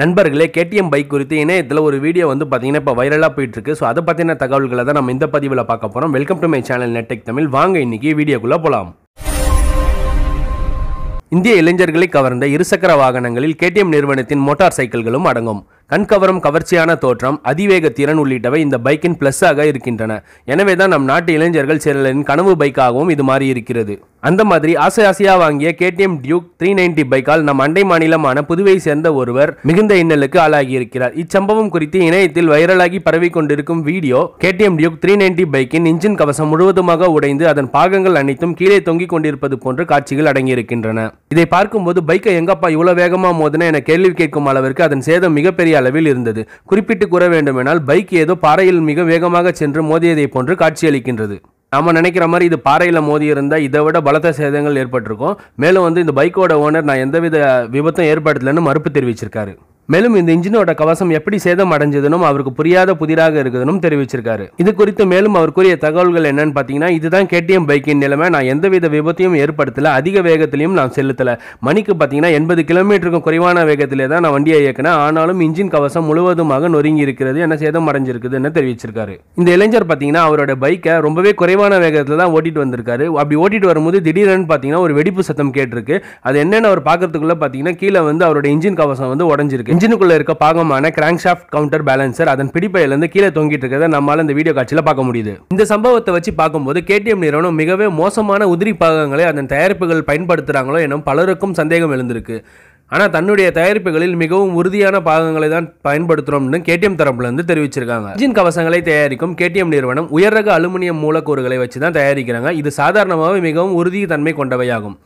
நண்பர்களே KTM bike குறித்து இணையத்தில் ஒரு வீடியோ வந்து பார்த்தீங்கன்னா இப்போ வைரலாக போயிட்டுருக்கு ஸோ அதை பற்றின தகவல்களை தான் நம்ம இந்த பதிவில் பார்க்க போகிறோம் welcome to my channel Nettech Tamil வாங்க இன்னைக்கு வீடியோக்குள்ளே போகலாம் இந்திய இளைஞர்களை கவர்ந்த இருசக்கர வாகனங்களில் கேடிஎம் நிறுவனத்தின் மோட்டார் சைக்கிள்களும் அடங்கும் கண்கவரம் கவர்ச்சியான தோற்றம் அதிவேக திறன் உள்ளிட்டவை இந்த பைக்கின் ப்ளஸ்ஸாக இருக்கின்றன எனவே தான் நம் நாட்டு இளைஞர்கள் சிலரின் கனவு பைக்காகவும் இது மாறி இருக்கிறது அந்த மாதிரி ஆசை ஆசையா வாங்கிய கேடிஎம் டியூக் த்ரீ நைன்டி பைக்கால் நம் அண்டை மாநிலமான புதுவை சேர்ந்த ஒருவர் மிகுந்த இன்னலுக்கு ஆளாகியிருக்கிறார் இச்சம்பவம் குறித்து இணையத்தில் வைரலாகி பரவி கொண்டிருக்கும் video KTM Duke three ninety பைக்கின் இன்ஜின் கவசம் முழுவதுமாக உடைந்து அதன் பாகங்கள் அனைத்தும் கீழே தொங்கிக் கொண்டிருப்பது போன்ற காட்சிகள் அடங்கியிருக்கின்றன இதை பார்க்கும்போது பைக்கை எங்கப்பா இவ்வளவு வேகமா மோதின என கேள்வி கேட்கும் அளவிற்கு அதன் சேதம் மிகப்பெரிய அளவில் இருந்தது குறிப்பிட்டு கூற வேண்டுமெனால் பைக் ஏதோ பாறையில் மிக வேகமாக சென்று மோதியதை போன்று காட்சியளிக்கின்றது நம்ம நினைக்கிற மாதிரி இது பாறையில் மோதி இருந்தால் இதை விட பலத்த சேதங்கள் ஏற்பட்டிருக்கும் மேலும் வந்து இந்த பைக்கோட ஓனர் நான் எந்தவித விபத்தும் ஏற்படுத்தலைன்னு மறுப்பு தெரிவிச்சிருக்காரு மேலும் இந்த இன்ஜினோட கவசம் எப்படி சேதம் அடைஞ்சதுனும் அவருக்கு புரியாத புதிராக இருக்குதுன்னு தெரிவிச்சிருக்காரு இது குறித்து மேலும் அவர் கூறிய தகவல்கள் என்னன்னு பார்த்தீங்கன்னா இதுதான் கேடிஎம் பைக்கின் நிலைமை நான் எந்தவித விபத்தையும் ஏற்படுத்தல அதிக வேகத்திலையும் நான் செலுத்தல மணிக்கு பார்த்தீங்கன்னா எண்பது கிலோமீட்டருக்கும் குறைவான வேகத்திலே தான் நான் வண்டியை இயக்கினேன் ஆனாலும் இன்ஜின் கவசம் முழுவதுமாக நொறுங்கி இருக்கிறது என சேதம் அடைஞ்சிருக்குதுன்னு தெரிவிச்சிருக்காரு இந்த இளைஞர் பார்த்தீங்கன்னா அவரோட பைக்கை ரொம்பவே குறைவான வேகத்தில் தான் ஓட்டிட்டு வந்திருக்காரு அப்படி ஓட்டிட்டு வரும்போது திடீரென்னு பார்த்தீங்கன்னா ஒரு வெடிப்பு சத்தம் கேட்டிருக்கு அது என்னென்னு அவர் பார்க்கறதுக்குள்ள பார்த்தீங்கன்னா கீழே வந்து அவரோட இன்ஜின் கவசம் வந்து உடஞ்சிருக்கு இன்ஜினுக்குள்ளே இருக்க பாகமான ஷாஃப்ட் கவுண்டர் பேலன்சர் அதன் பிடிப்பையிலிருந்து கீழே தொங்கிட்டு இருக்கிறத நம்மளால இந்த வீடியோ காட்சியில் பார்க்க முடியுது இந்த சம்பவத்தை வச்சு பார்க்கும்போது கேடிஎம் நிறுவனம் மிகவே மோசமான உதிரி பாகங்களை அதன் தயாரிப்புகள் பயன்படுத்துகிறாங்களோ எனும் பலருக்கும் சந்தேகம் எழுந்திருக்கு ஆனால் தன்னுடைய தயாரிப்புகளில் மிகவும் உறுதியான பாகங்களை தான் பயன்படுத்துகிறோம்னு கேடிஎம் தரப்புலேருந்து தெரிவிச்சிருக்காங்க இன்ஜின் கவசங்களை தயாரிக்கும் கேடிஎம் நிறுவனம் உயர்ரக அலுமினியம் மூலக்கூறுகளை வச்சு தான் தயாரிக்கிறாங்க இது சாதாரணமாக மிகவும் உறுதித்தன்மை கொண்டவையாகும்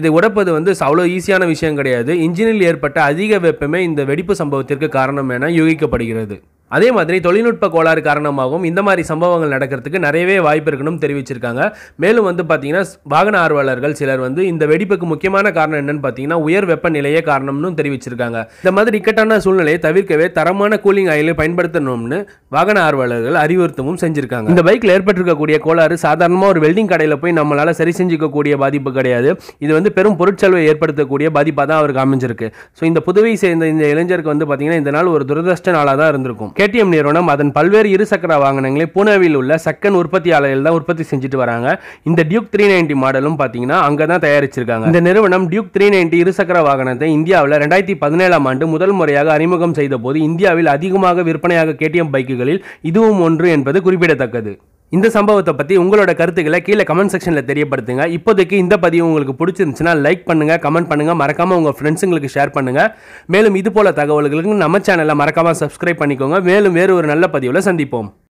இதை உடைப்பது வந்து அவ்வளோ ஈஸியான விஷயம் கிடையாது இன்ஜினில் ஏற்பட்ட அதிக வெப்பமே இந்த வெடிப்பு சம்பவத்திற்கு காரணம் என யூகிக்கப்படுகிறது அதே மாதிரி தொழில்நுட்ப கோளாறு காரணமாகவும் இந்த மாதிரி சம்பவங்கள் நடக்கிறதுக்கு நிறையவே வாய்ப்பு இருக்கணும் தெரிவிச்சிருக்காங்க மேலும் வந்து பார்த்தீங்கன்னா வாகன ஆர்வலர்கள் சிலர் வந்து இந்த வெடிப்புக்கு முக்கியமான காரணம் என்னன்னு பார்த்தீங்கன்னா உயர் வெப்பநிலையே காரணம்னு தெரிவிச்சிருக்காங்க இந்த மாதிரி இக்கட்டான சூழ்நிலையை தவிர்க்கவே தரமான கூலிங் ஆயிலை பயன்படுத்தணும்னு வாகன ஆர்வலர்கள் அறிவுறுத்தவும் செஞ்சிருக்காங்க இந்த பைக்கில் ஏற்பட்டிருக்கக்கூடிய கோளாறு சாதாரணமாக ஒரு வெல்டிங் கடையில் போய் நம்மளால் சரி செஞ்சுக்கக்கூடிய பாதிப்பு கிடையாது இது வந்து பெரும் பொருட்செலவை ஏற்படுத்தக்கூடிய பாதிப்பாக தான் அவருக்கு அமைஞ்சிருக்கு ஸோ இந்த புதுவை சேர்ந்த இந்த இளைஞருக்கு வந்து பார்த்தீங்கன்னா இந்த நாள் ஒரு துரதிருஷ்ட நாளாக தான் இருந்திருக்கும் கேடிஎம் நிறுவனம் அதன் பல்வேறு இருசக்கர வாகனங்களை புனேவில் உள்ள சக்கன் உற்பத்தியாளர்கள் தான் உற்பத்தி செஞ்சுட்டு வராங்க இந்த டியூக் த்ரீ நைன்டி மாடலும் பார்த்தீங்கன்னா அங்கே தான் தயாரிச்சிருக்காங்க இந்த நிறுவனம் டியூக் த்ரீ நைன்டி இருசக்கர வாகனத்தை இந்தியாவில் ரெண்டாயிரத்தி பதினேழாம் ஆண்டு முதல் முறையாக அறிமுகம் செய்த போது இந்தியாவில் அதிகமாக விற்பனையாக கேடிஎம் பைக்குகளில் இதுவும் ஒன்று என்பது குறிப்பிடத்தக்கது இந்த சம்பவத்தை பற்றி உங்களோட கருத்துக்களை கீழே கமெண்ட் செக்ஷனில் தெரியப்படுத்துங்க இப்போதைக்கு இந்த பதிவு உங்களுக்கு பிடிச்சிருந்துச்சுன்னா லைக் பண்ணுங்கள் கமெண்ட் பண்ணுங்கள் மறக்காமல் உங்கள் ஃப்ரெண்ட்ஸுங்களுக்கு ஷேர் பண்ணுங்கள் மேலும் இது போல தகவல்களுக்கு நம்ம சேனலை மறக்காமல் சப்ஸ்கிரைப் பண்ணிக்கோங்க மேலும் வேறு ஒரு நல்ல பதிவில் சந்திப்போம்